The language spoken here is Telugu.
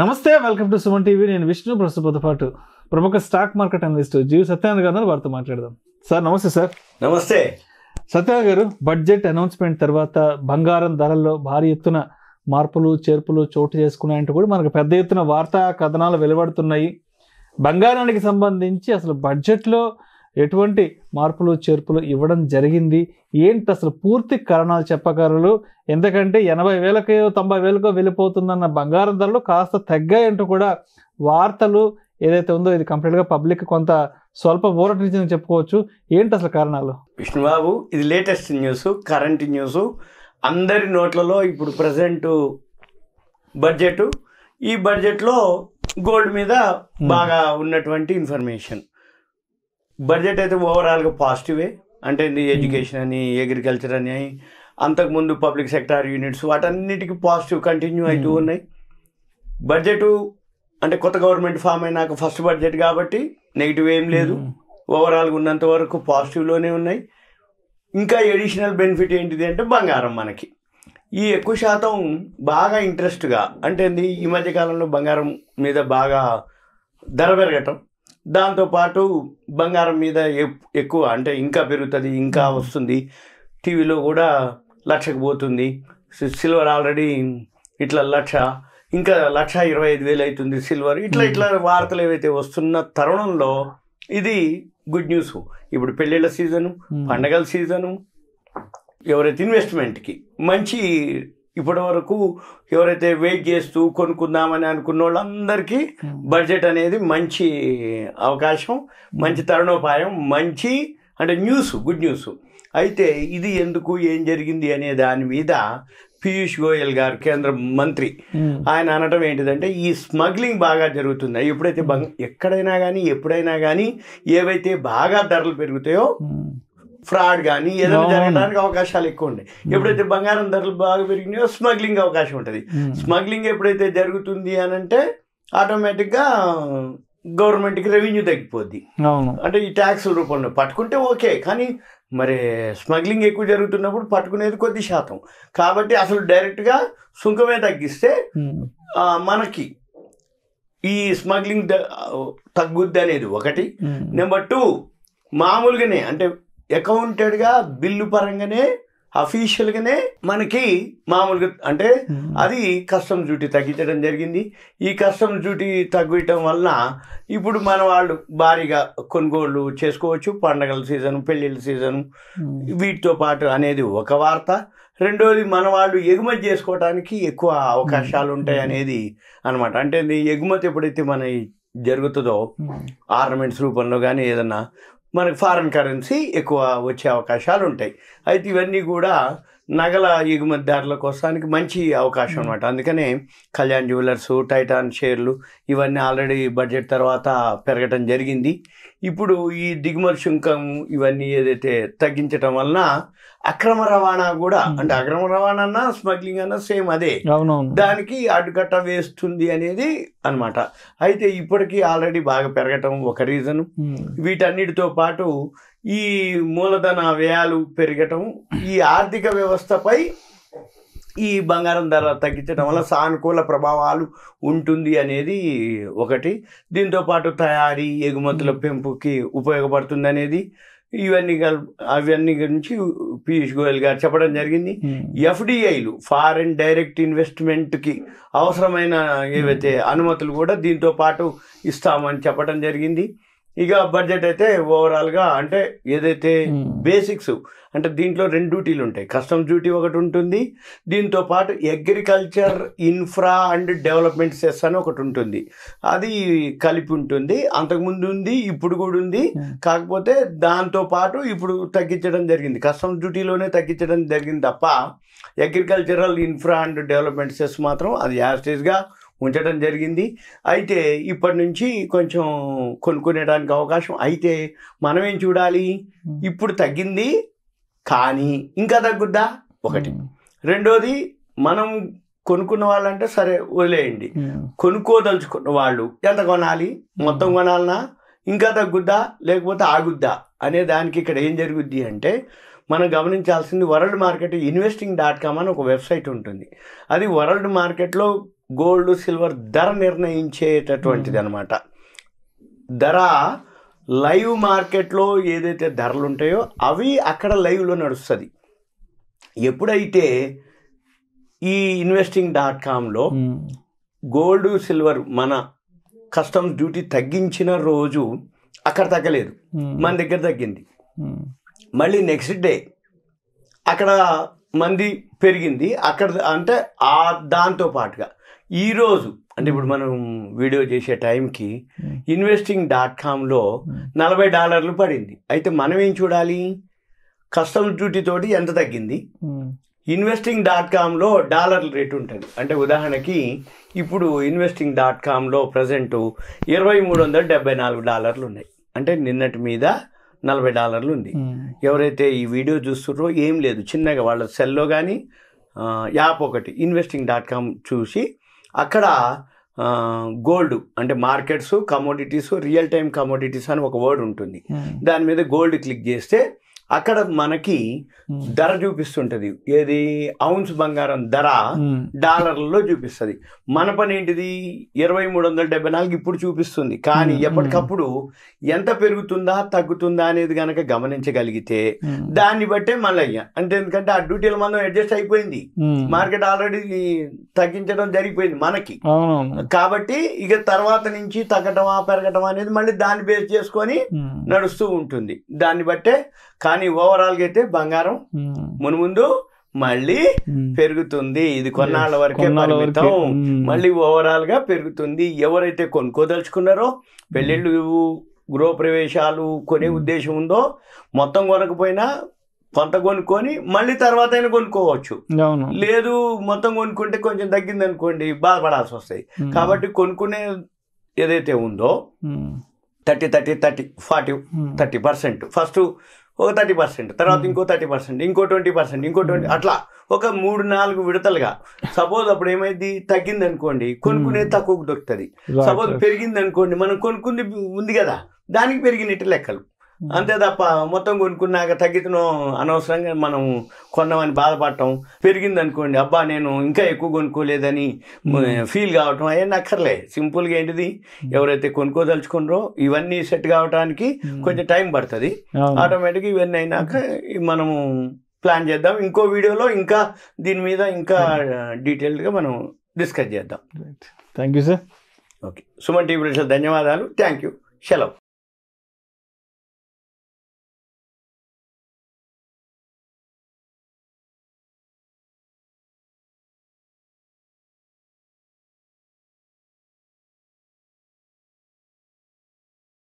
నమస్తే వెల్కమ్ టు సుమన్ టీవీ నేను విష్ణు ప్రస్తుతతో పాటు ప్రముఖ stock market analyst G V Satyananda గారు వారితో మాట్లాడదాం సార్ నమస్తే సార్ నమస్తే సత్యానంద గారు బడ్జెట్ అనౌన్స్మెంట్ తర్వాత బంగారం ధరల్లో భారీ ఎత్తున మార్పులు చేర్పులు చోటు చేసుకున్నాయంటే కూడా మనకు పెద్ద ఎత్తున వార్తా కథనాలు వెలువడుతున్నాయి బంగారానికి సంబంధించి అసలు బడ్జెట్లో ఎటువంటి మార్పులు చేర్పులు ఇవ్వడం జరిగింది ఏంటి అసలు పూర్తి కారణాలు చెప్పగలరు ఎందుకంటే ఎనభై వేలకో తొంభై వేలకో వెళ్ళిపోతుందన్న బంగారం ధరలు కాస్త తగ్గాయంటూ కూడా వార్తలు ఏదైతే ఉందో ఇది కంప్లీట్గా పబ్లిక్ కొంత స్వల్ప ఊరటించిందని చెప్పుకోవచ్చు ఏంటి అసలు కారణాలు విష్ణుబాబు ఇది లేటెస్ట్ న్యూస్ కరెంట్ న్యూస్ అందరి నోట్లలో ఇప్పుడు ప్రజెంట్ బడ్జెట్ ఈ బడ్జెట్లో గోల్డ్ మీద బాగా ఉన్నటువంటి ఇన్ఫర్మేషన్ బడ్జెట్ అయితే ఓవరాల్గా పాజిటివే అంటే ఎడ్యుకేషన్ అని అగ్రికల్చర్ అని అంతకుముందు పబ్లిక్ సెక్టార్ యూనిట్స్ వాటన్నిటికి పాజిటివ్ కంటిన్యూ అవుతూ hmm. ఉన్నాయి బడ్జెట్ అంటే కొత్త గవర్నమెంట్ ఫామ్ అయినాక ఫస్ట్ బడ్జెట్ కాబట్టి నెగిటివ్ ఏం లేదు hmm. ఓవరాల్గా ఉన్నంత వరకు పాజిటివ్లోనే ఉన్నాయి ఇంకా ఎడిషనల్ బెనిఫిట్ ఏంటిది అంటే బంగారం మనకి ఈ ఎక్కువ శాతం బాగా ఇంట్రెస్ట్గా అంటే ఈ మధ్యకాలంలో బంగారం మీద బాగా ధర పెరగటం దాంతోపాటు బంగారం మీద ఎక్కువ అంటే ఇంకా పెరుగుతుంది ఇంకా వస్తుంది టీవీలో కూడా లక్షకు పోతుంది సిల్వర్ ఆల్రెడీ ఇట్లా లక్ష ఇంకా లక్ష ఇరవై ఐదు వేలు అవుతుంది సిల్వర్ ఇట్లా ఇట్లా వార్తలు ఏవైతే వస్తున్న తరుణంలో ఇది గుడ్ న్యూస్ ఇప్పుడు పెళ్ళిళ్ళ సీజను పండగల సీజను ఎవరైతే ఇన్వెస్ట్మెంట్కి మంచి ఇప్పటి వరకు ఎవరైతే వెయిట్ చేస్తూ కొనుక్కుందామని అనుకున్న వాళ్ళందరికీ hmm. బడ్జెట్ అనేది మంచి అవకాశం hmm. మంచి తరుణోపాయం మంచి అంటే న్యూస్ గుడ్ న్యూస్ అయితే ఇది ఎందుకు ఏం జరిగింది అనే దాని మీద పీయూష్ గోయల్ గారు కేంద్ర మంత్రి hmm. ఆయన అనటం ఏంటిదంటే ఈ స్మగ్లింగ్ బాగా జరుగుతుంది ఎప్పుడైతే ఎక్కడైనా కానీ ఎప్పుడైనా కానీ ఏవైతే బాగా ధరలు పెరుగుతాయో ఫ్రాడ్ కానీ ఏదైనా జరగడానికి అవకాశాలు ఎక్కువ ఉన్నాయి ఎప్పుడైతే బంగారం ధరలు బాగా పెరిగినాయో స్మగ్లింగ్ అవకాశం ఉంటుంది hmm. స్మగ్లింగ్ ఎప్పుడైతే జరుగుతుంది అని అంటే ఆటోమేటిక్గా గవర్నమెంట్కి రెవెన్యూ తగ్గిపోద్ది అంటే ఈ ట్యాక్స్ రూపంలో పట్టుకుంటే ఓకే కానీ మరి స్మగ్లింగ్ ఎక్కువ జరుగుతున్నప్పుడు పట్టుకునేది కొద్ది శాతం కాబట్టి అసలు డైరెక్ట్గా సుంకమే తగ్గిస్తే hmm. మనకి ఈ స్మగ్లింగ్ తగ్గుద్ది అనేది ఒకటి hmm. నెంబర్ టూ మామూలుగానే అంటే అకౌంటెడ్గా బిల్లు పరంగానే అఫీషియల్గానే మనకి మామూలుగా అంటే hmm. అది కస్టమ్ డ్యూటీ తగ్గించడం జరిగింది ఈ కస్టమ్ డ్యూటీ తగ్గించడం వలన ఇప్పుడు మన వాళ్ళు భారీగా కొనుగోళ్ళు చేసుకోవచ్చు పండగల సీజన్ పెళ్ళిళ్ళ సీజన్ hmm. వీటితో పాటు అనేది ఒక వార్త రెండోది మన వాళ్ళు ఎగుమతి చేసుకోవడానికి ఎక్కువ అవకాశాలు hmm. ఉంటాయి అనేది అనమాట అంటే ఎగుమతి ఎప్పుడైతే మన జరుగుతుందో ఆర్నమెంట్స్ రూపంలో కానీ ఏదన్నా మనకు ఫారెన్ కరెన్సీ ఎక్కువ వచ్చే అవకాశాలు ఉంటాయి అయితే ఇవన్నీ కూడా నగల ఎగుమతిదారుల కోసానికి మంచి అవకాశం అనమాట అందుకనే కళ్యాణ్ జ్యువెలర్స్ టైటాన్ షేర్లు ఇవన్నీ ఆల్రెడీ బడ్జెట్ తర్వాత పెరగటం జరిగింది ఇప్పుడు ఈ దిగుమతి శుంకం ఇవన్నీ ఏదైతే తగ్గించడం వలన అక్రమ రవాణా కూడా అంటే అక్రమ రవాణా అన్నా స్మగ్లింగ్ అన్నా సేమ్ అదే దానికి అడ్డుకట్ట వేస్తుంది అనేది అనమాట అయితే ఇప్పటికీ ఆల్రెడీ బాగా పెరగటం ఒక రీజను వీటన్నిటితో పాటు ఈ మూలధన వ్యయాలు పెరగటం ఈ ఆర్థిక వ్యవస్థపై ఈ బంగారం ధర తగ్గించడం వల్ల సానుకూల ప్రభావాలు ఉంటుంది అనేది ఒకటి దీంతోపాటు తయారీ ఎగుమతుల పెంపుకి ఉపయోగపడుతుంది అనేది ఇవన్నీ కల్ అవన్నీ గురించి పీయూష్ గోయల్ గారు చెప్పడం జరిగింది ఎఫ్డిఐలు ఫారెన్ డైరెక్ట్ ఇన్వెస్ట్మెంట్కి అవసరమైన ఏవైతే అనుమతులు కూడా దీంతో పాటు ఇస్తామని చెప్పడం జరిగింది ఇక బడ్జెట్ అయితే ఓవరాల్గా అంటే ఏదైతే బేసిక్స్ hmm. అంటే దీంట్లో రెండు డ్యూటీలు ఉంటాయి కస్టమ్ డ్యూటీ ఒకటి ఉంటుంది దీంతో పాటు agriculture infra and development cess అని ఒకటి ఉంటుంది అది కలిపి ఉంటుంది అంతకుముందు ఉంది ఇప్పుడు కూడా ఉంది hmm. కాకపోతే దాంతో పాటు ఇప్పుడు తగ్గించడం జరిగింది కస్టమ్ డ్యూటీలోనే తగ్గించడం జరిగింది తప్ప agricultural infra and development cess మాత్రం అది యాస్టేజ్గా ఉంచడం జరిగింది అయితే ఇప్పటి నుంచి కొంచెం కొనుక్కునేడానికి అవకాశం అయితే మనమేం చూడాలి ఇప్పుడు తగ్గింది కానీ ఇంకా తగ్గుద్దా ఒకటి రెండోది మనం కొనుక్కున్న వాళ్ళంటే సరే వదిలేయండి కొనుక్కోదలుచుకున్న వాళ్ళు ఎంత కొనాలి మొత్తం కొనాలన్నా ఇంకా తగ్గుద్దా లేకపోతే ఆగుద్దా అనే దానికి ఇక్కడ ఏం జరుగుద్ది అంటే మనం గమనించాల్సింది world market investing dot com అని ఒక వెబ్సైట్ ఉంటుంది అది వరల్డ్ మార్కెట్లో గోల్డ్ సిల్వర్ ధర నిర్ణయించేటటువంటిది అనమాట ధర లైవ్ మార్కెట్లో ఏదైతే ధరలు ఉంటాయో అవి అక్కడ లైవ్లో నడుస్తుంది ఎప్పుడైతే ఈ ఇన్వెస్టింగ్ డాట్ కామ్లో గోల్డ్ సిల్వర్ మన కస్టమ్స్ డ్యూటీ తగ్గించిన రోజు అక్కడ తగ్గలేదు మన దగ్గర తగ్గింది మళ్ళీ నెక్స్ట్ డే అక్కడ మంది పెరిగింది అక్కడ అంటే ఆ దాంతో పాటుగా ఈరోజు అంటే ఇప్పుడు మనం వీడియో చేసే టైంకి ఇన్వెస్టింగ్ డాట్ కామ్లో నలభై డాలర్లు పడింది అయితే మనం ఏం చూడాలి కస్టమ్ డ్యూటీ తోటి ఎంత తగ్గింది ఇన్వెస్టింగ్ డాట్ కామ్లో డాలర్ల రేటు ఉంటుంది అంటే ఉదాహరణకి ఇప్పుడు ఇన్వెస్టింగ్ డాట్ కామ్లో ప్రజెంట్ ఇరవై మూడు వందల డెబ్బై నాలుగు డాలర్లు ఉన్నాయి అంటే నిన్నటి మీద నలభై డాలర్లు ఉంది ఎవరైతే ఈ వీడియో చూస్తున్నారో ఏం లేదు చిన్నగా వాళ్ళ సెల్లో కానీ యాప్ ఒకటి ఇన్వెస్టింగ్ డాట్ కామ్ చూసి అక్కడ గోల్డ్ అంటే markets commodities real time commodities అని ఒక వర్డ్ ఉంటుంది hmm. దాని మీద గోల్డ్ క్లిక్ చేస్తే అక్కడ మనకి ధర చూపిస్తుంటది ఏది ఔన్స్ బంగారం ధర డాలర్లలో చూపిస్తుంది మన పని ఏంటిది ఇరవై మూడు వందల డెబ్బై నాలుగు ఇప్పుడు చూపిస్తుంది కానీ ఎప్పటికప్పుడు ఎంత పెరుగుతుందా తగ్గుతుందా అనేది కనుక గమనించగలిగితే దాన్ని బట్టే మళ్ళీ అంటే ఎందుకంటే ఆ డ్యూటీల మనం అడ్జస్ట్ అయిపోయింది మార్కెట్ ఆల్రెడీ తగ్గించడం జరిగిపోయింది మనకి కాబట్టి ఇక తర్వాత నుంచి తగ్గటమా పెరగటమా అనేది మళ్ళీ దాన్ని బేస్ చేసుకొని నడుస్తూ ఉంటుంది దాన్ని బట్టే కానీ కానీ ఓవరాల్ అయితే బంగారం hmm. మునుముందు మళ్ళీ hmm. పెరుగుతుంది ఇది కొన్నాళ్ళ వరకే పరిమితం hmm. మళ్ళీ ఓవరాల్ గా పెరుగుతుంది ఎవరైతే కొనుక్కోదలుచుకున్నారో పెళ్ళిళ్ళు గృహప్రవేశాలు కొనే ఉద్దేశం ఉందో మొత్తం కొనకపోయినా కొంత కొనుక్కొని మళ్ళీ తర్వాత అయినా కొనుక్కోవచ్చు లేదు మొత్తం కొనుక్కుంటే కొంచెం తగ్గింది అనుకోండి బాధపడాల్సి వస్తాయి కాబట్టి కొనుక్కునే ఏదైతే ఉందో thirty thirty thirty forty thirty percent first ఒక థర్టీ పర్సెంట్ తర్వాత ఇంకో థర్టీ పర్సెంట్ ఇంకో ట్వంటీ పర్సెంట్ ఇంకో ట్వంటీ అట్లా ఒక మూడు నాలుగు విడతలుగా సపోజ్ అప్పుడు ఏమైంది తగ్గింది అనుకోండి కొనుక్కునే తక్కువ దొరుకుతుంది సపోజ్ పెరిగింది అనుకోండి మనం కొనుక్కుంది ఉంది కదా దానికి పెరిగినట్టు లెక్కలు అంతే తప్ప మొత్తం కొనుక్కున్నాక తగ్గితనం అనవసరంగా మనం కొన్నామని బాధపడటం పెరిగింది అనుకోండి అబ్బా నేను ఇంకా ఎక్కువ కొనుక్కోలేదని ఫీల్ కావటం అవన్నీ అక్కర్లే సింపుల్గా ఏంటిది ఎవరైతే కొనుక్కోదలుచుకున్నారో ఇవన్నీ సెట్ కావడానికి కొంచెం టైం పడుతుంది ఆటోమేటిక్గా ఇవన్నీ అయినాక మనము ప్లాన్ చేద్దాం ఇంకో వీడియోలో ఇంకా దీని మీద ఇంకా డీటెయిల్డ్గా మనం డిస్కస్ చేద్దాం thank you sir okay Suman TV ధన్యవాదాలు థ్యాంక్ యూ సెలవు